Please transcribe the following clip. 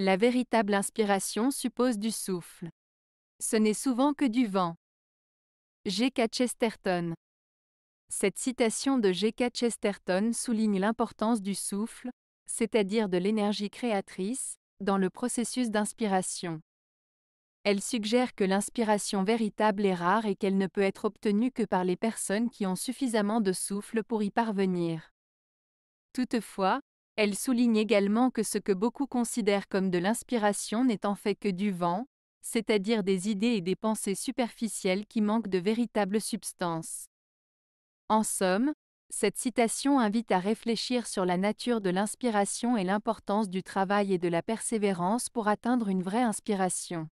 La véritable inspiration suppose du souffle. Ce n'est souvent que du vent. G.K. Chesterton. Cette citation de G.K. Chesterton souligne l'importance du souffle, c'est-à-dire de l'énergie créatrice, dans le processus d'inspiration. Elle suggère que l'inspiration véritable est rare et qu'elle ne peut être obtenue que par les personnes qui ont suffisamment de souffle pour y parvenir. Toutefois, elle souligne également que ce que beaucoup considèrent comme de l'inspiration n'est en fait que du vent, c'est-à-dire des idées et des pensées superficielles qui manquent de véritable substance. En somme, cette citation invite à réfléchir sur la nature de l'inspiration et l'importance du travail et de la persévérance pour atteindre une vraie inspiration.